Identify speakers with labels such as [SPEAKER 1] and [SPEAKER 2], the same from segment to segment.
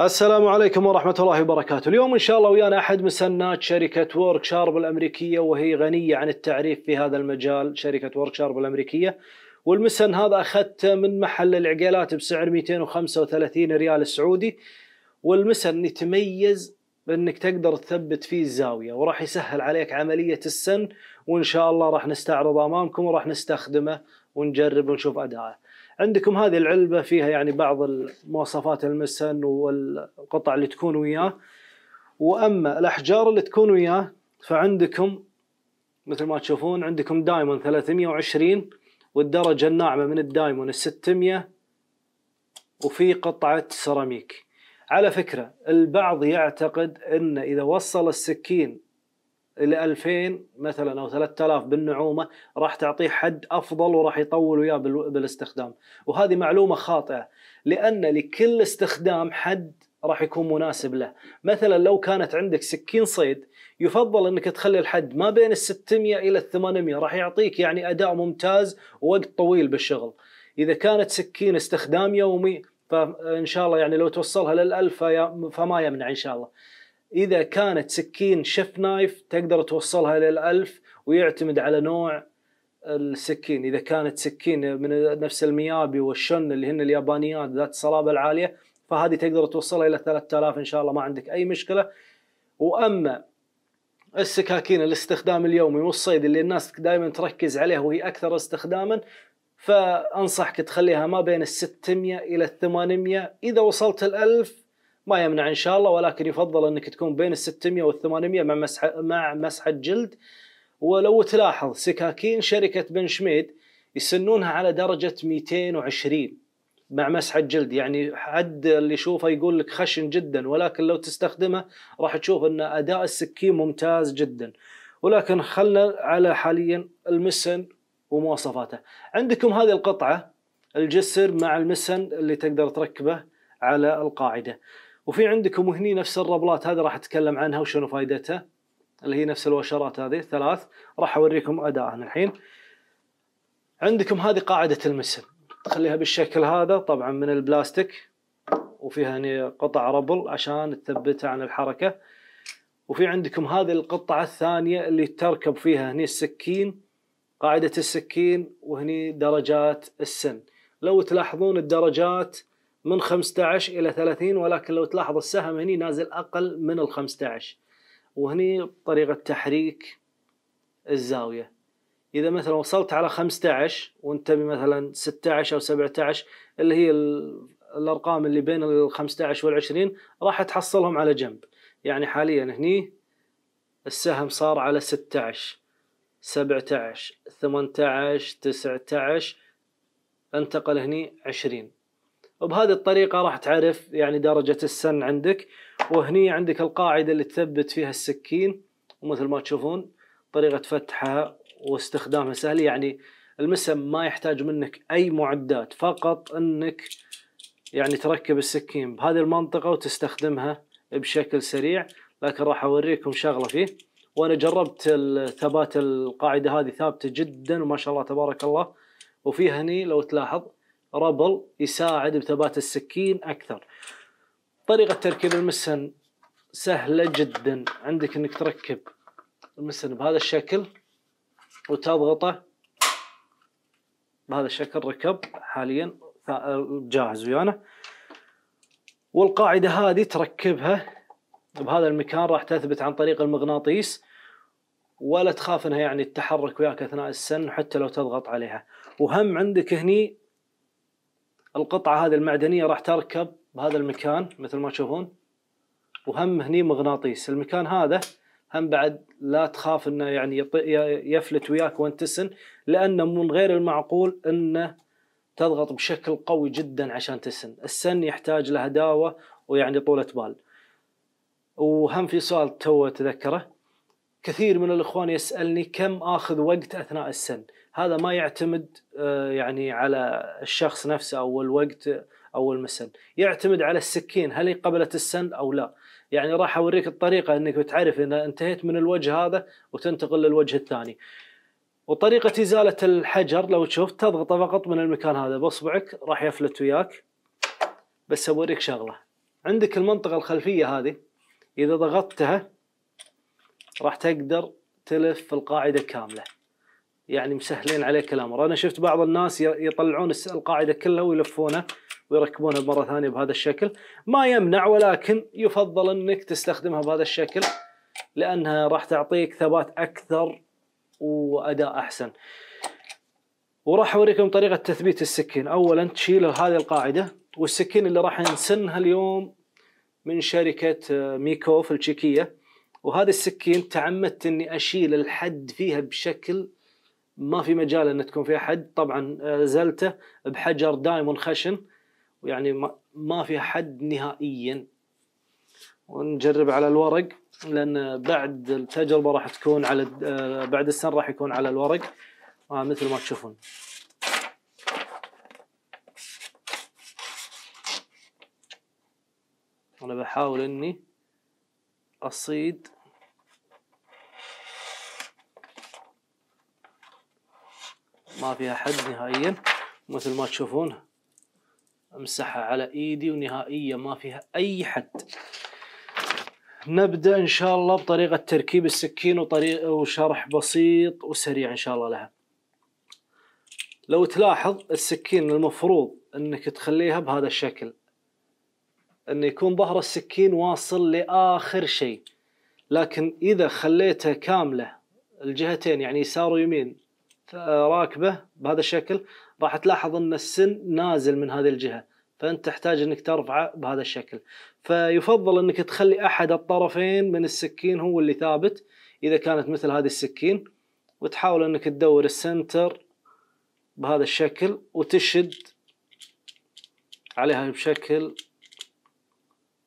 [SPEAKER 1] السلام عليكم ورحمة الله وبركاته اليوم إن شاء الله ويانا أحد مسنات شركة ورك شارب الأمريكية وهي غنية عن التعريف في هذا المجال شركة ورك شارب الأمريكية والمسن هذا أخذته من محل العقيلات بسعر 235 ريال سعودي والمسن يتميز بأنك تقدر تثبت فيه الزاوية وراح يسهل عليك عملية السن وإن شاء الله راح نستعرض أمامكم وراح نستخدمه ونجرب ونشوف أداءه عندكم هذه العلبه فيها يعني بعض المواصفات المسن والقطع اللي تكون وياه واما الاحجار اللي تكون وياه فعندكم مثل ما تشوفون عندكم دايمون 320 والدرجه الناعمه من الدايمون 600 وفي قطعه سيراميك على فكره البعض يعتقد ان اذا وصل السكين الى 2000 مثلا او 3000 بالنعومه راح تعطيه حد افضل وراح يطول وياه بالاستخدام وهذه معلومه خاطئه لان لكل استخدام حد راح يكون مناسب له مثلا لو كانت عندك سكين صيد يفضل انك تخلي الحد ما بين ال 600 الى ال 800 راح يعطيك يعني اداء ممتاز ووقت طويل بالشغل اذا كانت سكين استخدام يومي فان شاء الله يعني لو توصلها للألف فما يمنع ان شاء الله إذا كانت سكين شيف نايف تقدر توصلها للألف ويعتمد على نوع السكين إذا كانت سكين من نفس الميابي والشن اللي هن اليابانيات ذات الصلابة العالية فهذه تقدر توصلها إلى 3000 إن شاء الله ما عندك أي مشكلة وأما السكاكين الاستخدام اليومي والصيد اللي الناس دائما تركز عليها وهي أكثر استخداما فأنصحك تخليها ما بين ال 600 إلى ال 800 إذا وصلت الألف ما يمنع ان شاء الله ولكن يفضل انك تكون بين ال 600 وال 800 مع مسح مع مسحه جلد ولو تلاحظ سكاكين شركه شميد يسنونها على درجه 220 مع مسحه جلد يعني حد اللي يشوفه يقول لك خشن جدا ولكن لو تستخدمه راح تشوف ان اداء السكين ممتاز جدا ولكن خلنا على حاليا المسن ومواصفاته عندكم هذه القطعه الجسر مع المسن اللي تقدر تركبه على القاعده وفي عندكم هني نفس الربلات هذه راح اتكلم عنها وشنو فائدتها اللي هي نفس الوشرات هذه الثلاث راح اوريكم ادائها الحين عندكم هذه قاعده المسن تخليها بالشكل هذا طبعا من البلاستيك وفيها هني قطع ربل عشان تثبتها عن الحركه وفي عندكم هذه القطعه الثانيه اللي تركب فيها هني السكين قاعده السكين وهني درجات السن لو تلاحظون الدرجات من 15 الى 30 ولكن لو تلاحظ السهم هني نازل اقل من ال 15 وهني طريقه تحريك الزاويه اذا مثلا وصلت على 15 وانت مثلا 16 او 17 اللي هي الارقام اللي بين ال 15 وال 20 راح تحصلهم على جنب يعني حاليا هني السهم صار على 16 17 18 19 انتقل هني 20 وبهذه الطريقة راح تعرف يعني درجة السن عندك وهني عندك القاعدة اللي تثبت فيها السكين ومثل ما تشوفون طريقة فتحها واستخدامها سهل يعني المسم ما يحتاج منك أي معدات فقط أنك يعني تركب السكين بهذه المنطقة وتستخدمها بشكل سريع لكن راح أوريكم شغلة فيه وأنا جربت ثبات القاعدة هذه ثابتة جدا وما شاء الله تبارك الله وفيها هني لو تلاحظ ربل يساعد بثبات السكين اكثر طريقة تركيب المسن سهلة جدا عندك انك تركب المسن بهذا الشكل وتضغطه بهذا الشكل ركب حاليا جاهز ويانا والقاعدة هذه تركبها بهذا المكان راح تثبت عن طريق المغناطيس ولا تخاف انها يعني تتحرك وياك اثناء السن حتى لو تضغط عليها وهم عندك هني القطعه هذه المعدنيه راح تركب بهذا المكان مثل ما تشوفون وهم هني مغناطيس المكان هذا هم بعد لا تخاف انه يعني يفلت وياك وانت تسن لانه من غير المعقول انه تضغط بشكل قوي جدا عشان تسن السن يحتاج له داوة ويعني طولة بال وهم في سؤال تو تذكره كثير من الإخوان يسألني كم آخذ وقت أثناء السن هذا ما يعتمد آه، يعني على الشخص نفسه او الوقت او المسن يعتمد على السكين هل هي قبلت السن او لا يعني راح اوريك الطريقه انك بتعرف ان انتهيت من الوجه هذا وتنتقل للوجه الثاني وطريقه ازاله الحجر لو تشوف تضغطه فقط من المكان هذا باصبعك راح يفلت وياك بس اوريك شغله عندك المنطقه الخلفيه هذه اذا ضغطتها راح تقدر تلف القاعده كامله يعني مسهلين عليك الامر انا شفت بعض الناس يطلعون القاعده كلها ويلفونها ويركبونها مره ثانيه بهذا الشكل ما يمنع ولكن يفضل انك تستخدمها بهذا الشكل لانها راح تعطيك ثبات اكثر واداء احسن وراح اوريكم طريقه تثبيت السكين اولا تشيل هذه القاعده والسكين اللي راح نسنها اليوم من شركه آه، ميكوف التشيكيه وهذه السكين تعمدت اني اشيل الحد فيها بشكل ما في مجال ان تكون فيها حد طبعا آه، زلته بحجر دائم خشن ويعني ما في حد نهائيا ونجرب على الورق لان بعد التجربه راح تكون على آه، بعد السن راح يكون على الورق آه، مثل ما تشوفون انا بحاول اني اصيد ما فيها حد نهائيا مثل ما تشوفون امسحها على ايدي ونهائيا ما فيها اي حد نبدأ إن شاء الله بطريقة تركيب السكين وطريق وشرح بسيط وسريع إن شاء الله لها لو تلاحظ السكين المفروض أنك تخليها بهذا الشكل أن يكون ظهر السكين واصل لآخر شيء لكن إذا خليتها كاملة الجهتين يعني يسار ويمين راكبه بهذا الشكل راح تلاحظ ان السن نازل من هذه الجهه فانت تحتاج انك ترفعه بهذا الشكل فيفضل انك تخلي احد الطرفين من السكين هو اللي ثابت اذا كانت مثل هذه السكين وتحاول انك تدور السنتر بهذا الشكل وتشد عليها بشكل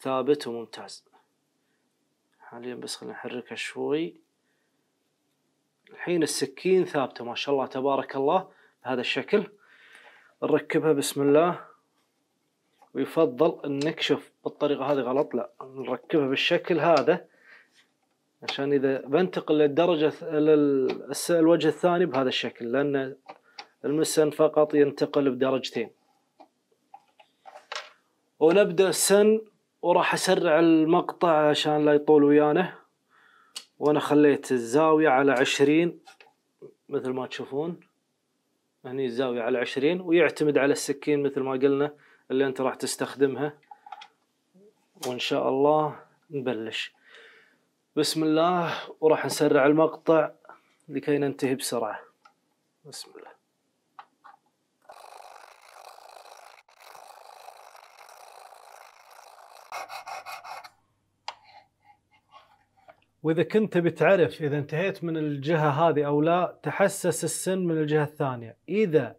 [SPEAKER 1] ثابت وممتاز حاليا بس خلينا نحركها شوي الحين السكين ثابتة ما شاء الله تبارك الله بهذا الشكل نركبها بسم الله ويفضل انك شوف بالطريقة هذه غلط لا نركبها بالشكل هذا عشان اذا بنتقل للدرجة للوجه الثاني بهذا الشكل لان المسن فقط ينتقل بدرجتين ونبدأ السن وراح اسرع المقطع عشان لا يطول ويانا وانا خليت الزاوية على عشرين مثل ما تشوفون هني الزاوية على عشرين ويعتمد على السكين مثل ما قلنا اللي انت راح تستخدمها وان شاء الله نبلش بسم الله وراح نسرع المقطع لكي ننتهي بسرعة بسم الله واذا كنت بتعرف اذا انتهيت من الجهه هذه او لا تحسس السن من الجهه الثانيه اذا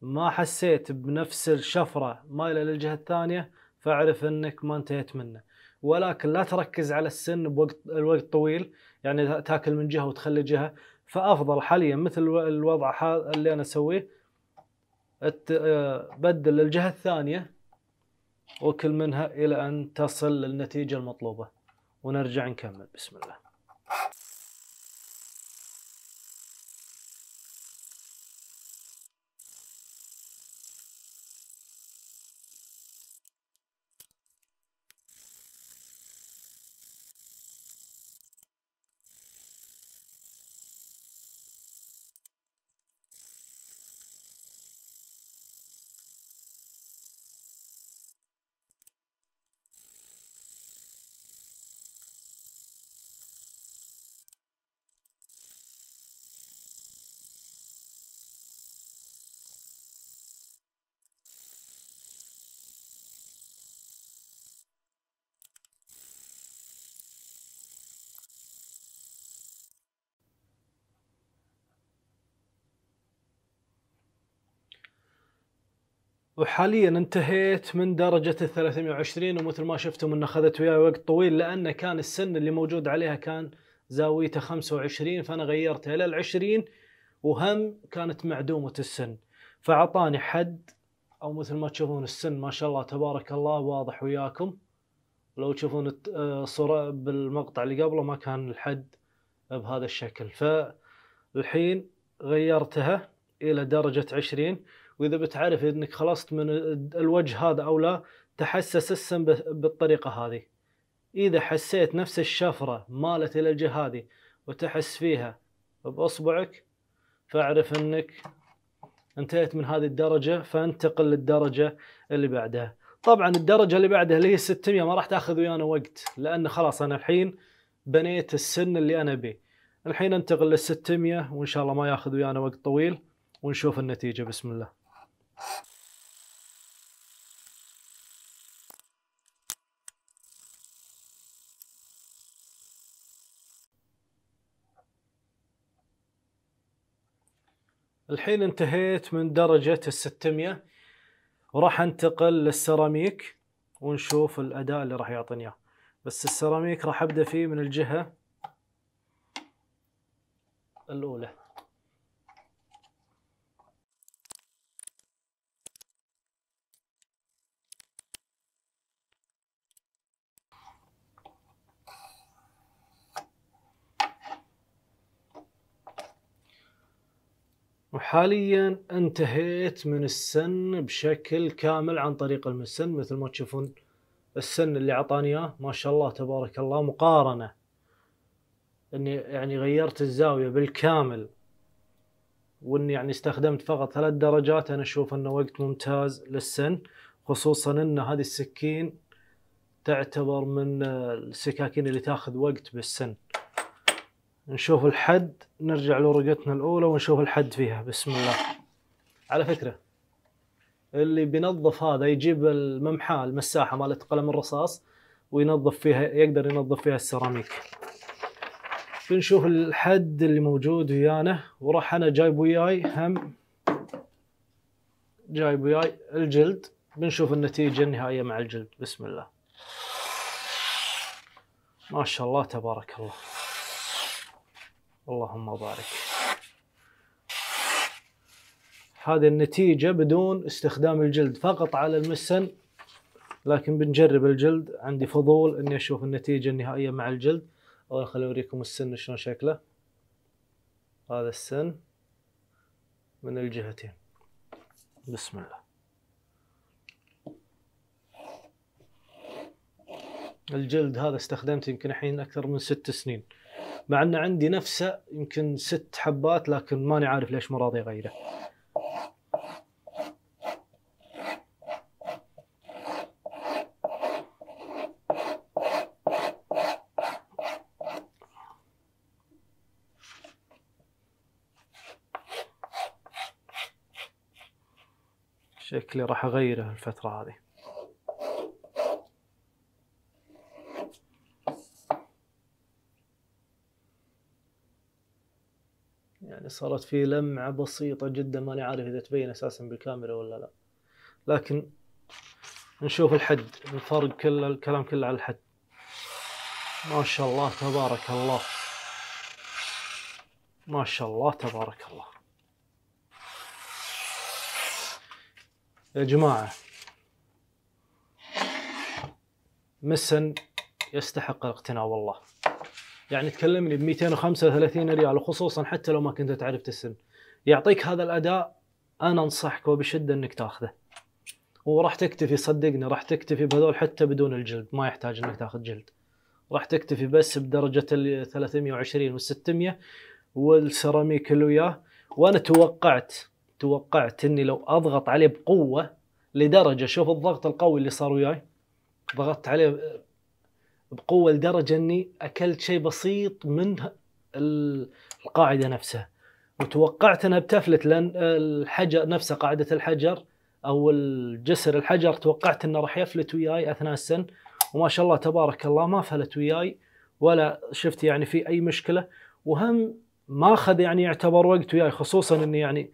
[SPEAKER 1] ما حسيت بنفس الشفره مايله للجهه الثانيه فاعرف انك ما انتهيت منه ولكن لا تركز على السن بوقت الوقت طويل يعني تاكل من جهه وتخلي جهه فافضل حاليا مثل الوضع اللي انا اسويه آه، بدل الجهه الثانيه وكل منها الى ان تصل للنتيجه المطلوبه ونرجع نكمل بسم الله وحاليا انتهيت من درجة ال 320 ومثل ما شفتم انه اخذت وياي وقت طويل لانه كان السن اللي موجود عليها كان زاويته 25 فانا غيرتها الى ال 20 وهم كانت معدومة السن فاعطاني حد او مثل ما تشوفون السن ما شاء الله تبارك الله واضح وياكم لو تشوفون الصورة آه، بالمقطع اللي قبله ما كان الحد بهذا الشكل فالحين غيرتها الى درجة 20 واذا بتعرف انك خلصت من الوجه هذا او لا تحسس السم بالطريقه هذه اذا حسيت نفس الشفره مالت الى الجهه هذه وتحس فيها باصبعك فاعرف انك انتهيت من هذه الدرجه فانتقل للدرجه اللي بعدها طبعا الدرجه اللي بعدها اللي هي 600 ما راح تاخذ ويانا وقت لان خلاص انا الحين بنيت السن اللي انا بيه الحين انتقل لل 600 وان شاء الله ما ياخذ ويانا وقت طويل ونشوف النتيجه بسم الله الحين انتهيت من درجة الستمية وراح انتقل للسيراميك ونشوف الأداء اللي راح يعطيني اياه بس السيراميك راح أبدأ فيه من الجهة الأولى حاليا انتهيت من السن بشكل كامل عن طريق المسن مثل ما تشوفون السن اللي عطاني اياه ما شاء الله تبارك الله مقارنه اني يعني غيرت الزاويه بالكامل واني يعني استخدمت فقط ثلاث درجات انا اشوف انه وقت ممتاز للسن خصوصا ان هذه السكين تعتبر من السكاكين اللي تاخذ وقت بالسن نشوف الحد نرجع لورقتنا الاولى ونشوف الحد فيها بسم الله على فكره اللي بينظف هذا يجيب الممحاه المساحه مالت قلم الرصاص وينظف فيها يقدر ينظف فيها السيراميك بنشوف الحد اللي موجود ويانا وراح انا جايب وياي هم جايب وياي الجلد بنشوف النتيجه النهائيه مع الجلد بسم الله ما شاء الله تبارك الله اللهم بارك هذه النتيجة بدون استخدام الجلد فقط على المسن لكن بنجرب الجلد عندي فضول اني اشوف النتيجة النهائية مع الجلد اول خليني اوريكم السن شلون شكله هذا السن من الجهتين بسم الله الجلد هذا استخدمته يمكن الحين اكثر من ست سنين مع ان عندي نفسه يمكن ست حبات لكن ماني عارف ليش ما راضي اغيره شكلي راح اغيره الفتره هذه صارت في لمعه بسيطه جدا ماني عارف اذا تبين اساسا بالكاميرا ولا لا لكن نشوف الحد الفرق كله الكلام كله على الحد ما شاء الله تبارك الله ما شاء الله تبارك الله يا جماعة مسن يستحق الاقتناء والله يعني تكلمني ب 235 ريال وخصوصا حتى لو ما كنت تعرف تسن يعطيك هذا الاداء انا انصحك وبشده انك تاخذه وراح تكتفي صدقني راح تكتفي بهذول حتى بدون الجلد ما يحتاج انك تاخذ جلد راح تكتفي بس بدرجه ال 320 وال 600 والسيراميك اللي وياه وانا توقعت توقعت اني لو اضغط عليه بقوه لدرجه شوف الضغط القوي اللي صار وياي ضغطت عليه بقوه لدرجه اني اكلت شيء بسيط من القاعده نفسها وتوقعت انها بتفلت لان الحجر نفسه قاعده الحجر او الجسر الحجر توقعت انه راح يفلت وياي اثناء السن وما شاء الله تبارك الله ما فلت وياي ولا شفت يعني في اي مشكله وهم ما اخذ يعني يعتبر وقت وياي خصوصا اني يعني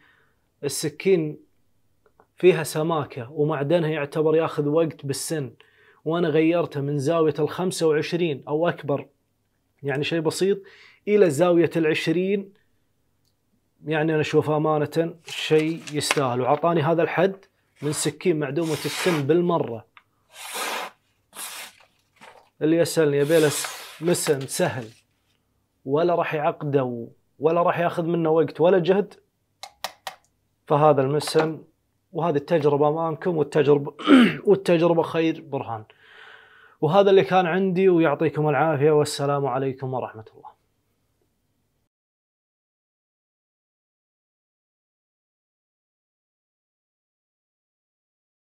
[SPEAKER 1] السكين فيها سماكه ومعدنها يعتبر ياخذ وقت بالسن وأنا غيرته من زاوية ال 25 أو أكبر يعني شيء بسيط إلى زاوية ال 20 يعني أنا أشوف أمانة شيء يستاهل وعطاني هذا الحد من سكين معدومة السن بالمرة اللي يسألني يا بيلس مسن سهل ولا راح يعقده ولا راح ياخذ منه وقت ولا جهد فهذا المسن وهذه التجربه امامكم والتجربه والتجربه خير برهان. وهذا اللي كان عندي ويعطيكم العافيه والسلام عليكم ورحمه الله.